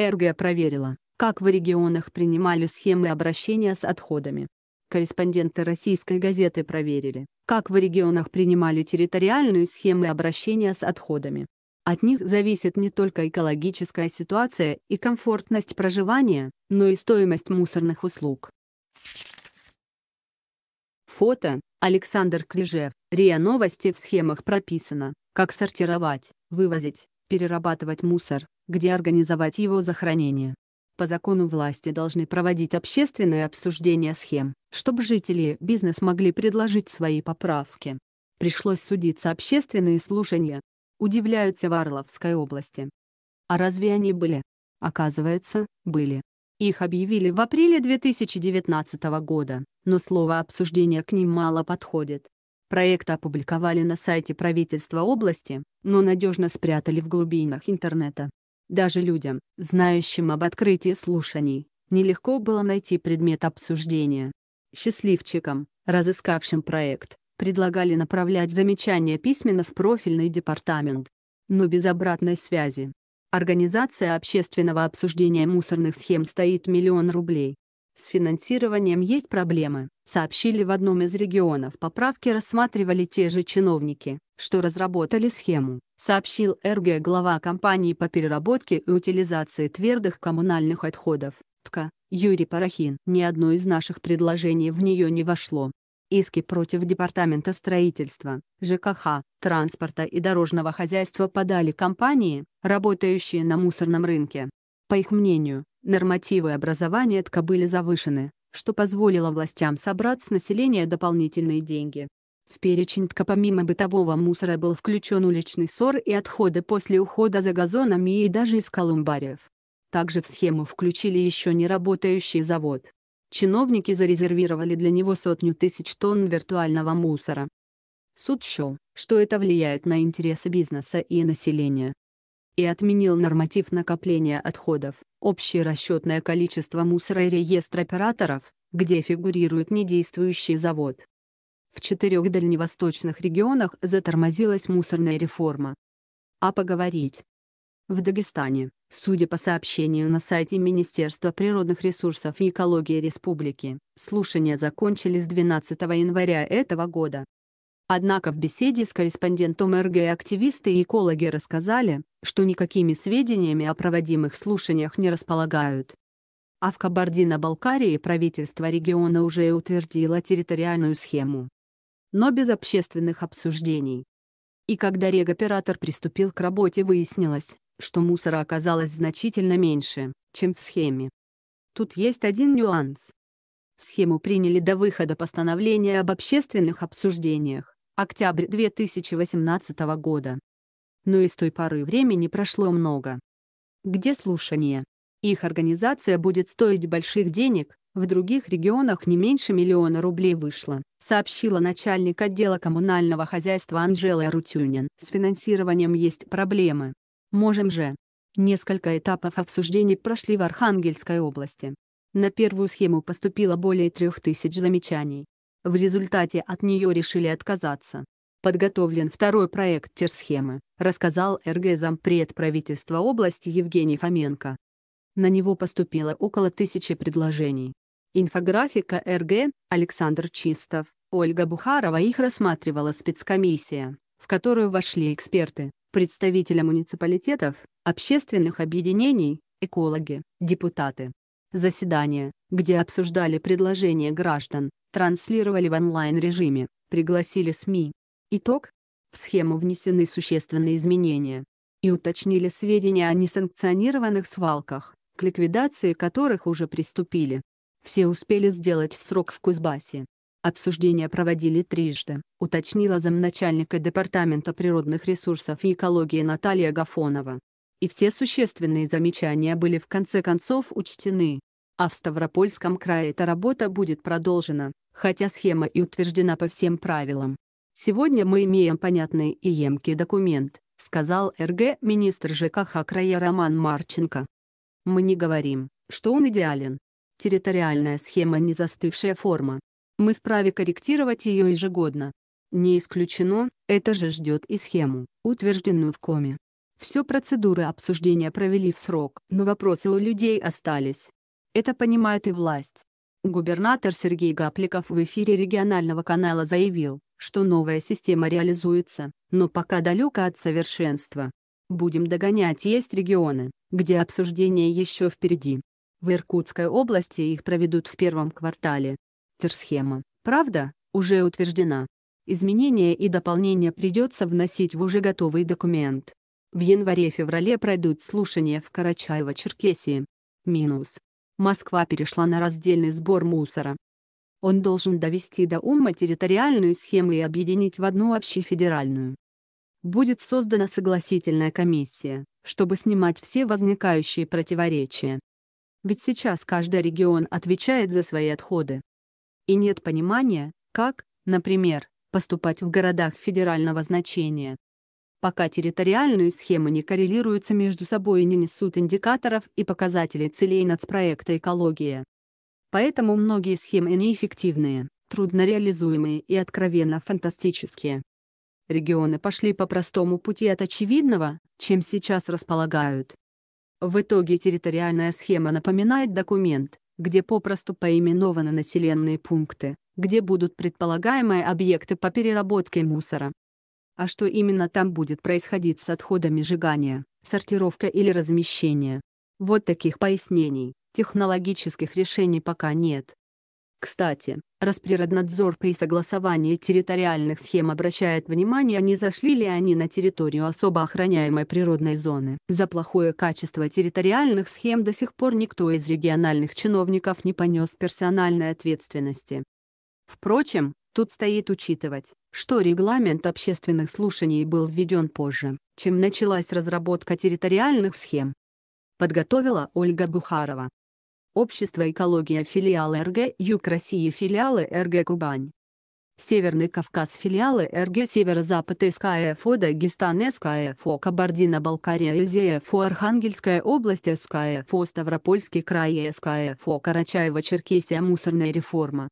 РГ проверила, как в регионах принимали схемы обращения с отходами. Корреспонденты российской газеты проверили, как в регионах принимали территориальные схемы обращения с отходами. От них зависит не только экологическая ситуация и комфортность проживания, но и стоимость мусорных услуг. Фото. Александр Крижев. РИА Новости в схемах прописано, как сортировать, вывозить, перерабатывать мусор, где организовать его захоронение. По закону власти должны проводить общественное обсуждение схем, чтобы жители и бизнес могли предложить свои поправки. Пришлось судиться общественные слушания. Удивляются в Орловской области. А разве они были? Оказывается, были. Их объявили в апреле 2019 года, но слово «обсуждение» к ним мало подходит. Проект опубликовали на сайте правительства области, но надежно спрятали в глубинах интернета. Даже людям, знающим об открытии слушаний, нелегко было найти предмет обсуждения. Счастливчикам, разыскавшим проект, предлагали направлять замечания письменно в профильный департамент. Но без обратной связи. Организация общественного обсуждения мусорных схем стоит миллион рублей. С финансированием есть проблемы, сообщили в одном из регионов. Поправки рассматривали те же чиновники, что разработали схему, сообщил РГ глава компании по переработке и утилизации твердых коммунальных отходов. Тка Юрий Парахин. Ни одно из наших предложений в нее не вошло. Иски против Департамента строительства, ЖКХ, транспорта и дорожного хозяйства подали компании, работающие на мусорном рынке. По их мнению, Нормативы образования тк были завышены, что позволило властям собрать с населения дополнительные деньги. В перечень ТК помимо бытового мусора был включен уличный ссор и отходы после ухода за газонами и даже из колумбариев. Также в схему включили еще не работающий завод. Чиновники зарезервировали для него сотню тысяч тонн виртуального мусора. Суд счел, что это влияет на интересы бизнеса и населения. И отменил норматив накопления отходов. Общее расчетное количество мусора и реестр операторов, где фигурирует недействующий завод. В четырех дальневосточных регионах затормозилась мусорная реформа. А поговорить. В Дагестане, судя по сообщению на сайте Министерства природных ресурсов и экологии республики, слушания закончились 12 января этого года. Однако в беседе с корреспондентом РГ активисты и экологи рассказали, что никакими сведениями о проводимых слушаниях не располагают. А в Кабардино-Балкарии правительство региона уже утвердило территориальную схему. Но без общественных обсуждений. И когда регоператор приступил к работе выяснилось, что мусора оказалось значительно меньше, чем в схеме. Тут есть один нюанс. Схему приняли до выхода постановления об общественных обсуждениях, октябрь 2018 года но и с той поры времени прошло много. Где слушания? Их организация будет стоить больших денег, в других регионах не меньше миллиона рублей вышло, сообщила начальник отдела коммунального хозяйства Анжела Рутюнин. С финансированием есть проблемы. Можем же. Несколько этапов обсуждений прошли в Архангельской области. На первую схему поступило более трех тысяч замечаний. В результате от нее решили отказаться подготовлен второй проект терсхемы, рассказал РГ зампред правительства области Евгений Фоменко. На него поступило около тысячи предложений. Инфографика РГ, Александр Чистов, Ольга Бухарова их рассматривала спецкомиссия, в которую вошли эксперты, представители муниципалитетов, общественных объединений, экологи, депутаты. Заседание, где обсуждали предложения граждан, транслировали в онлайн-режиме, пригласили СМИ, Итог. В схему внесены существенные изменения. И уточнили сведения о несанкционированных свалках, к ликвидации которых уже приступили. Все успели сделать в срок в Кузбассе. Обсуждения проводили трижды, уточнила замначальника Департамента природных ресурсов и экологии Наталья Гафонова. И все существенные замечания были в конце концов учтены. А в Ставропольском крае эта работа будет продолжена, хотя схема и утверждена по всем правилам. «Сегодня мы имеем понятный и емкий документ», сказал РГ министр ЖКХ края Роман Марченко. «Мы не говорим, что он идеален. Территориальная схема – не застывшая форма. Мы вправе корректировать ее ежегодно. Не исключено, это же ждет и схему, утвержденную в коме. Все процедуры обсуждения провели в срок, но вопросы у людей остались. Это понимает и власть. Губернатор Сергей Гапликов в эфире регионального канала заявил, что новая система реализуется, но пока далека от совершенства. Будем догонять есть регионы, где обсуждение еще впереди. В Иркутской области их проведут в первом квартале. Терсхема, правда, уже утверждена. Изменения и дополнения придется вносить в уже готовый документ. В январе-феврале пройдут слушания в Карачаево-Черкесии. Минус. Москва перешла на раздельный сбор мусора. Он должен довести до ума территориальную схему и объединить в одну общефедеральную. Будет создана согласительная комиссия, чтобы снимать все возникающие противоречия. Ведь сейчас каждый регион отвечает за свои отходы. И нет понимания, как, например, поступать в городах федерального значения. Пока территориальные схемы не коррелируются между собой и не несут индикаторов и показателей целей нацпроекта экология, Поэтому многие схемы неэффективные, трудно реализуемые и откровенно фантастические. Регионы пошли по простому пути от очевидного, чем сейчас располагают. В итоге территориальная схема напоминает документ, где попросту поименованы населенные пункты, где будут предполагаемые объекты по переработке мусора. А что именно там будет происходить с отходами сжигания, сортировка или размещения? Вот таких пояснений, технологических решений пока нет. Кстати, Расприроднадзор при согласовании территориальных схем обращает внимание, не зашли ли они на территорию особо охраняемой природной зоны. За плохое качество территориальных схем до сих пор никто из региональных чиновников не понес персональной ответственности. Впрочем, тут стоит учитывать, что регламент общественных слушаний был введен позже, чем началась разработка территориальных схем. Подготовила Ольга Бухарова. Общество «Экология» филиала РГ Юг России филиалы РГ Кубань. Северный Кавказ филиалы РГ Северо-Запад СКФО Дагестан СКФО Кабардино-Балкария СКФО Архангельская область СКФО Ставропольский край СКФО Карачаево-Черкесия Мусорная реформа.